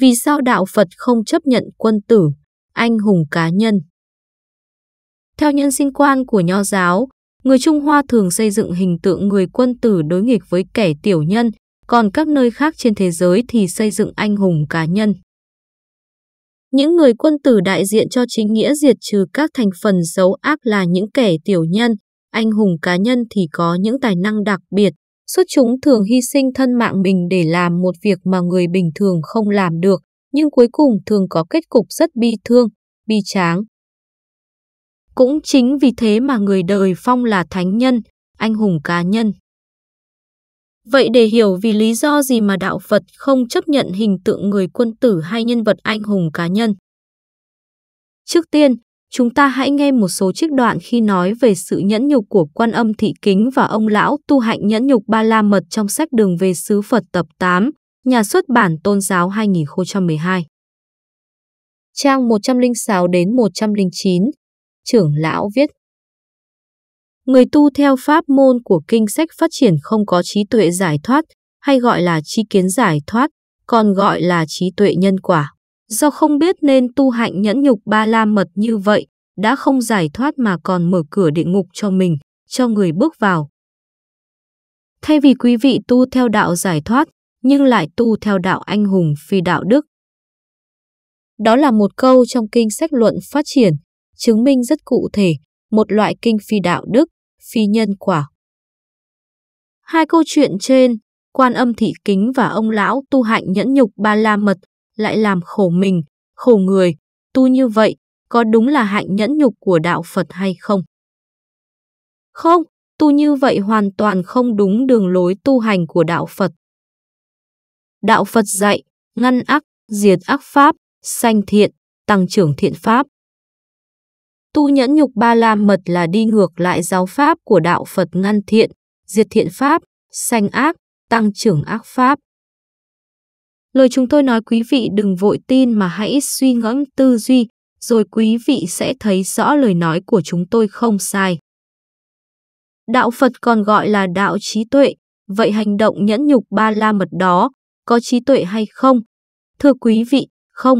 Vì sao đạo Phật không chấp nhận quân tử, anh hùng cá nhân? Theo nhân sinh quan của nho giáo, người Trung Hoa thường xây dựng hình tượng người quân tử đối nghịch với kẻ tiểu nhân, còn các nơi khác trên thế giới thì xây dựng anh hùng cá nhân. Những người quân tử đại diện cho chính nghĩa diệt trừ các thành phần xấu ác là những kẻ tiểu nhân, anh hùng cá nhân thì có những tài năng đặc biệt, Xuất chúng thường hy sinh thân mạng mình để làm một việc mà người bình thường không làm được, nhưng cuối cùng thường có kết cục rất bi thương, bi tráng. Cũng chính vì thế mà người đời phong là thánh nhân, anh hùng cá nhân. Vậy để hiểu vì lý do gì mà đạo Phật không chấp nhận hình tượng người quân tử hay nhân vật anh hùng cá nhân? Trước tiên, chúng ta hãy nghe một số trích đoạn khi nói về sự nhẫn nhục của quan âm thị kính và ông lão tu hạnh nhẫn nhục ba la mật trong sách Đường về xứ Phật tập 8, nhà xuất bản tôn giáo 2012. Trang 106 đến 109, trưởng lão viết Người tu theo pháp môn của kinh sách phát triển không có trí tuệ giải thoát, hay gọi là trí kiến giải thoát, còn gọi là trí tuệ nhân quả. Do không biết nên tu hạnh nhẫn nhục ba la mật như vậy, đã không giải thoát mà còn mở cửa địa ngục cho mình, cho người bước vào. Thay vì quý vị tu theo đạo giải thoát, nhưng lại tu theo đạo anh hùng phi đạo đức. Đó là một câu trong kinh sách luận phát triển, chứng minh rất cụ thể, một loại kinh phi đạo đức, phi nhân quả. Hai câu chuyện trên, quan âm thị kính và ông lão tu hạnh nhẫn nhục ba la mật lại làm khổ mình, khổ người, tu như vậy, có đúng là hạnh nhẫn nhục của đạo Phật hay không? Không, tu như vậy hoàn toàn không đúng đường lối tu hành của đạo Phật. Đạo Phật dạy, ngăn ác, diệt ác pháp, sanh thiện, tăng trưởng thiện pháp. Tu nhẫn nhục ba la mật là đi ngược lại giáo pháp của đạo Phật ngăn thiện, diệt thiện pháp, sanh ác, tăng trưởng ác pháp. Lời chúng tôi nói quý vị đừng vội tin mà hãy suy ngẫm tư duy, rồi quý vị sẽ thấy rõ lời nói của chúng tôi không sai. Đạo Phật còn gọi là đạo trí tuệ, vậy hành động nhẫn nhục ba la mật đó có trí tuệ hay không? Thưa quý vị, không.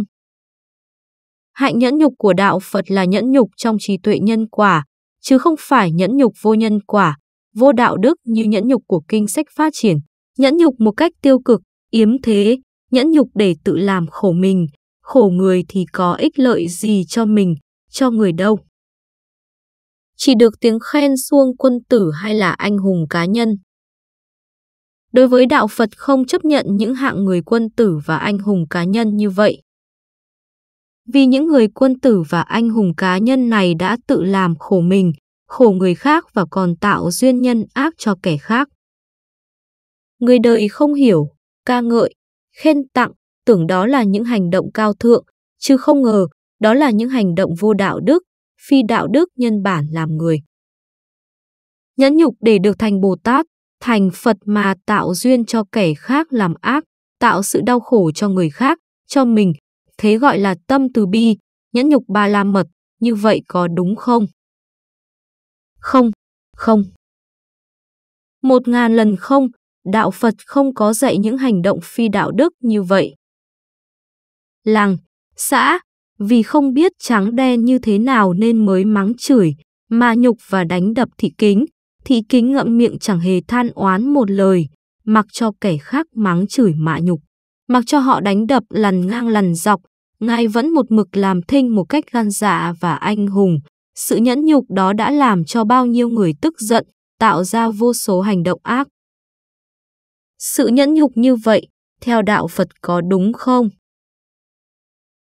Hạnh nhẫn nhục của đạo Phật là nhẫn nhục trong trí tuệ nhân quả, chứ không phải nhẫn nhục vô nhân quả, vô đạo đức như nhẫn nhục của kinh sách phát triển. Nhẫn nhục một cách tiêu cực, yếm thế, nhẫn nhục để tự làm khổ mình, khổ người thì có ích lợi gì cho mình, cho người đâu. Chỉ được tiếng khen xuông quân tử hay là anh hùng cá nhân. Đối với đạo Phật không chấp nhận những hạng người quân tử và anh hùng cá nhân như vậy. Vì những người quân tử và anh hùng cá nhân này đã tự làm khổ mình, khổ người khác và còn tạo duyên nhân ác cho kẻ khác. Người đời không hiểu, ca ngợi, khen tặng, tưởng đó là những hành động cao thượng, chứ không ngờ đó là những hành động vô đạo đức, phi đạo đức nhân bản làm người. Nhẫn nhục để được thành Bồ Tát, thành Phật mà tạo duyên cho kẻ khác làm ác, tạo sự đau khổ cho người khác, cho mình, thế gọi là tâm từ bi, nhẫn nhục ba la mật, như vậy có đúng không? Không, không. Một ngàn lần không, đạo Phật không có dạy những hành động phi đạo đức như vậy. Làng, xã, vì không biết trắng đen như thế nào nên mới mắng chửi, mà nhục và đánh đập thị kính, thị kính ngậm miệng chẳng hề than oán một lời, mặc cho kẻ khác mắng chửi mạ nhục, mặc cho họ đánh đập lằn ngang lằn dọc, ngài vẫn một mực làm thinh một cách gan dạ và anh hùng. Sự nhẫn nhục đó đã làm cho bao nhiêu người tức giận, tạo ra vô số hành động ác sự nhẫn nhục như vậy, theo đạo Phật có đúng không?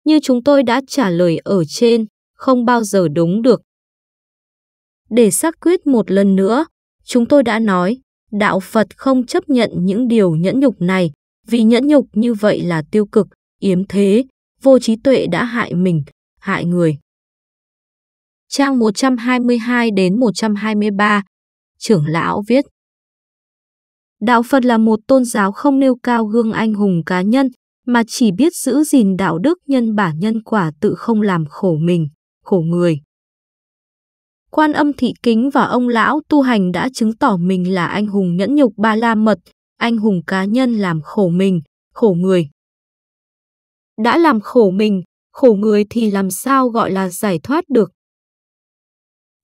Như chúng tôi đã trả lời ở trên, không bao giờ đúng được. Để xác quyết một lần nữa, chúng tôi đã nói, đạo Phật không chấp nhận những điều nhẫn nhục này, vì nhẫn nhục như vậy là tiêu cực, yếm thế, vô trí tuệ đã hại mình, hại người. Trang 122 đến 123, trưởng lão viết Đạo Phật là một tôn giáo không nêu cao gương anh hùng cá nhân, mà chỉ biết giữ gìn đạo đức nhân bản nhân quả tự không làm khổ mình, khổ người. Quan âm thị kính và ông lão tu hành đã chứng tỏ mình là anh hùng nhẫn nhục ba la mật, anh hùng cá nhân làm khổ mình, khổ người. Đã làm khổ mình, khổ người thì làm sao gọi là giải thoát được.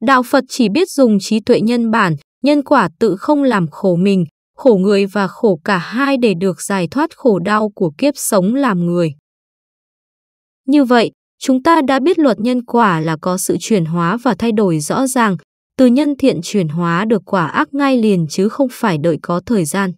Đạo Phật chỉ biết dùng trí tuệ nhân bản, nhân quả tự không làm khổ mình, khổ người và khổ cả hai để được giải thoát khổ đau của kiếp sống làm người. Như vậy, chúng ta đã biết luật nhân quả là có sự chuyển hóa và thay đổi rõ ràng, từ nhân thiện chuyển hóa được quả ác ngay liền chứ không phải đợi có thời gian.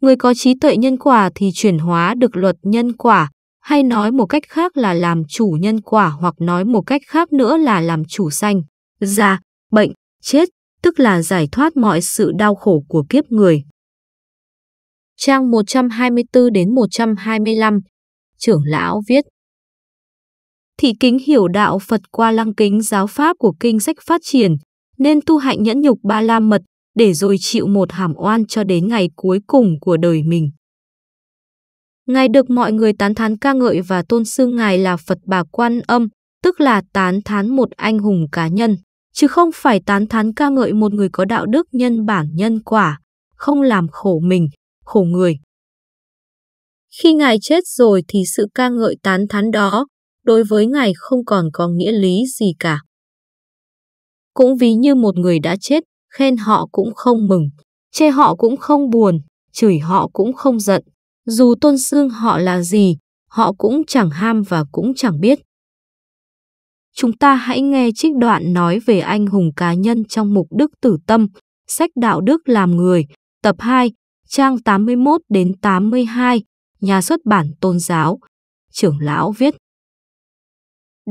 Người có trí tuệ nhân quả thì chuyển hóa được luật nhân quả, hay nói một cách khác là làm chủ nhân quả hoặc nói một cách khác nữa là làm chủ sanh, già, dạ, bệnh, chết, tức là giải thoát mọi sự đau khổ của kiếp người. Trang 124 đến 125, trưởng lão viết Thị kính hiểu đạo Phật qua lăng kính giáo pháp của kinh sách phát triển, nên tu hạnh nhẫn nhục ba la mật để rồi chịu một hàm oan cho đến ngày cuối cùng của đời mình. Ngài được mọi người tán thán ca ngợi và tôn xưng Ngài là Phật bà Quan Âm, tức là tán thán một anh hùng cá nhân chứ không phải tán thán ca ngợi một người có đạo đức nhân bản nhân quả, không làm khổ mình, khổ người. Khi ngài chết rồi thì sự ca ngợi tán thán đó đối với ngài không còn có nghĩa lý gì cả. Cũng ví như một người đã chết, khen họ cũng không mừng, chê họ cũng không buồn, chửi họ cũng không giận. Dù tôn xương họ là gì, họ cũng chẳng ham và cũng chẳng biết chúng ta hãy nghe trích đoạn nói về anh hùng cá nhân trong mục Đức Tử Tâm, sách Đạo Đức Làm Người, tập 2, trang 81 đến 82, nhà xuất bản tôn giáo. Trưởng lão viết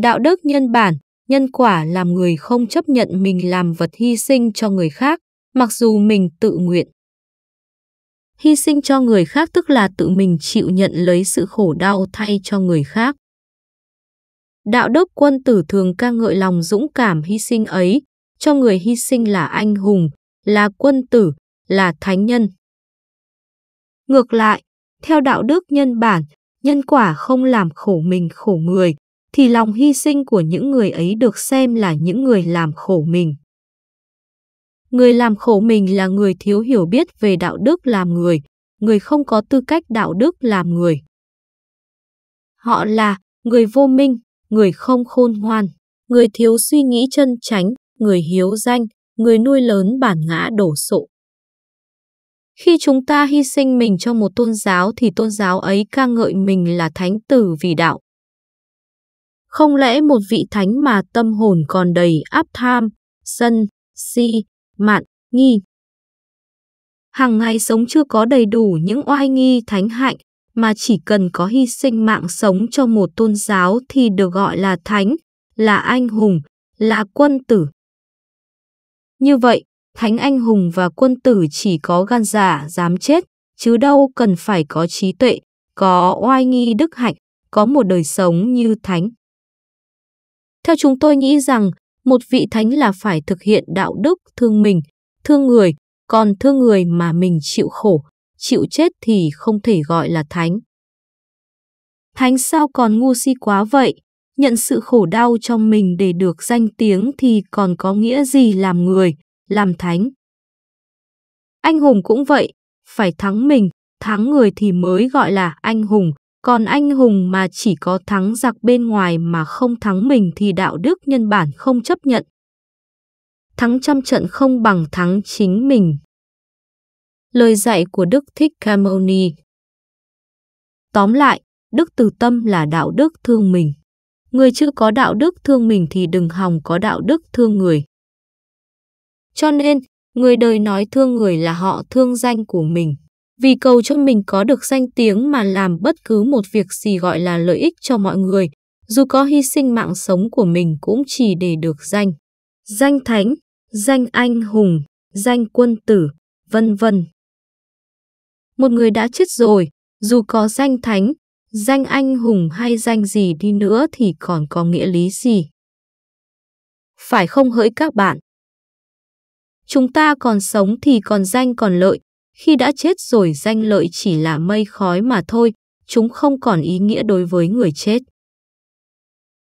Đạo đức nhân bản, nhân quả làm người không chấp nhận mình làm vật hy sinh cho người khác, mặc dù mình tự nguyện. Hy sinh cho người khác tức là tự mình chịu nhận lấy sự khổ đau thay cho người khác. Đạo đức quân tử thường ca ngợi lòng dũng cảm hy sinh ấy, cho người hy sinh là anh hùng, là quân tử, là thánh nhân. Ngược lại, theo đạo đức nhân bản, nhân quả không làm khổ mình khổ người, thì lòng hy sinh của những người ấy được xem là những người làm khổ mình. Người làm khổ mình là người thiếu hiểu biết về đạo đức làm người, người không có tư cách đạo đức làm người. Họ là người vô minh, người không khôn ngoan, người thiếu suy nghĩ chân chánh, người hiếu danh, người nuôi lớn bản ngã đổ sộ. Khi chúng ta hy sinh mình cho một tôn giáo thì tôn giáo ấy ca ngợi mình là thánh tử vì đạo. Không lẽ một vị thánh mà tâm hồn còn đầy áp tham, sân, si, mạn, nghi. Hàng ngày sống chưa có đầy đủ những oai nghi thánh hạnh, mà chỉ cần có hy sinh mạng sống cho một tôn giáo thì được gọi là thánh, là anh hùng, là quân tử. Như vậy, thánh anh hùng và quân tử chỉ có gan giả dạ dám chết, chứ đâu cần phải có trí tuệ, có oai nghi đức hạnh, có một đời sống như thánh. Theo chúng tôi nghĩ rằng, một vị thánh là phải thực hiện đạo đức thương mình, thương người, còn thương người mà mình chịu khổ, chịu chết thì không thể gọi là thánh. Thánh sao còn ngu si quá vậy, nhận sự khổ đau trong mình để được danh tiếng thì còn có nghĩa gì làm người, làm thánh. Anh hùng cũng vậy, phải thắng mình, thắng người thì mới gọi là anh hùng, còn anh hùng mà chỉ có thắng giặc bên ngoài mà không thắng mình thì đạo đức nhân bản không chấp nhận. Thắng trăm trận không bằng thắng chính mình lời dạy của Đức Thích Ca Mâu Ni. Tóm lại, đức từ tâm là đạo đức thương mình. Người chưa có đạo đức thương mình thì đừng hòng có đạo đức thương người. Cho nên, người đời nói thương người là họ thương danh của mình. Vì cầu cho mình có được danh tiếng mà làm bất cứ một việc gì gọi là lợi ích cho mọi người, dù có hy sinh mạng sống của mình cũng chỉ để được danh. Danh thánh, danh anh hùng, danh quân tử, vân vân. Một người đã chết rồi, dù có danh thánh, danh anh hùng hay danh gì đi nữa thì còn có nghĩa lý gì? Phải không hỡi các bạn? Chúng ta còn sống thì còn danh còn lợi, khi đã chết rồi danh lợi chỉ là mây khói mà thôi, chúng không còn ý nghĩa đối với người chết.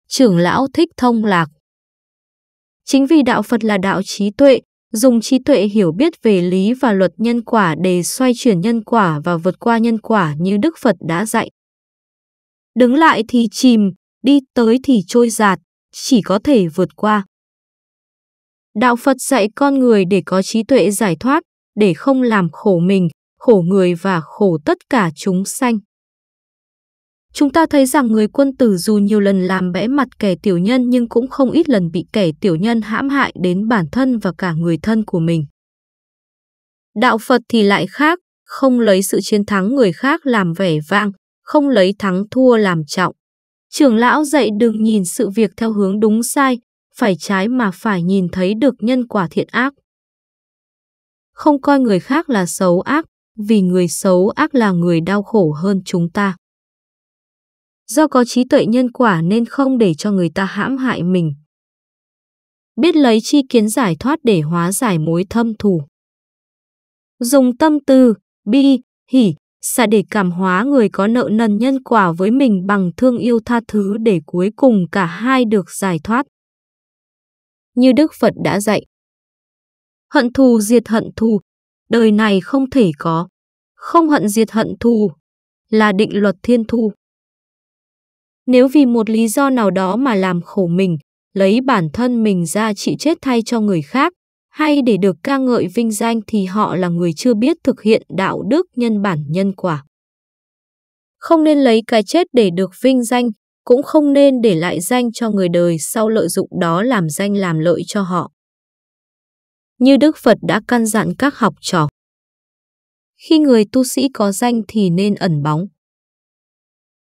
Trưởng lão thích thông lạc Chính vì đạo Phật là đạo trí tuệ, dùng trí tuệ hiểu biết về lý và luật nhân quả để xoay chuyển nhân quả và vượt qua nhân quả như Đức Phật đã dạy. Đứng lại thì chìm, đi tới thì trôi giạt, chỉ có thể vượt qua. Đạo Phật dạy con người để có trí tuệ giải thoát, để không làm khổ mình, khổ người và khổ tất cả chúng sanh. Chúng ta thấy rằng người quân tử dù nhiều lần làm bẽ mặt kẻ tiểu nhân nhưng cũng không ít lần bị kẻ tiểu nhân hãm hại đến bản thân và cả người thân của mình. Đạo Phật thì lại khác, không lấy sự chiến thắng người khác làm vẻ vang, không lấy thắng thua làm trọng. Trưởng lão dạy đừng nhìn sự việc theo hướng đúng sai, phải trái mà phải nhìn thấy được nhân quả thiện ác. Không coi người khác là xấu ác, vì người xấu ác là người đau khổ hơn chúng ta. Do có trí tuệ nhân quả nên không để cho người ta hãm hại mình. Biết lấy chi kiến giải thoát để hóa giải mối thâm thù. Dùng tâm tư, bi, hỉ, xả để cảm hóa người có nợ nần nhân quả với mình bằng thương yêu tha thứ để cuối cùng cả hai được giải thoát. Như Đức Phật đã dạy, hận thù diệt hận thù, đời này không thể có, không hận diệt hận thù, là định luật thiên thu. Nếu vì một lý do nào đó mà làm khổ mình, lấy bản thân mình ra chịu chết thay cho người khác, hay để được ca ngợi vinh danh thì họ là người chưa biết thực hiện đạo đức nhân bản nhân quả. Không nên lấy cái chết để được vinh danh, cũng không nên để lại danh cho người đời sau lợi dụng đó làm danh làm lợi cho họ. Như Đức Phật đã căn dặn các học trò. Khi người tu sĩ có danh thì nên ẩn bóng.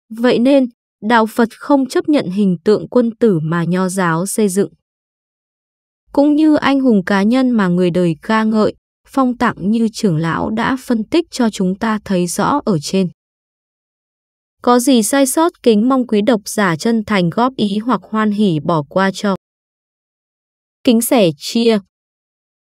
Vậy nên, đạo Phật không chấp nhận hình tượng quân tử mà nho giáo xây dựng. Cũng như anh hùng cá nhân mà người đời ca ngợi, phong tặng như trưởng lão đã phân tích cho chúng ta thấy rõ ở trên. Có gì sai sót kính mong quý độc giả chân thành góp ý hoặc hoan hỉ bỏ qua cho. Kính sẻ chia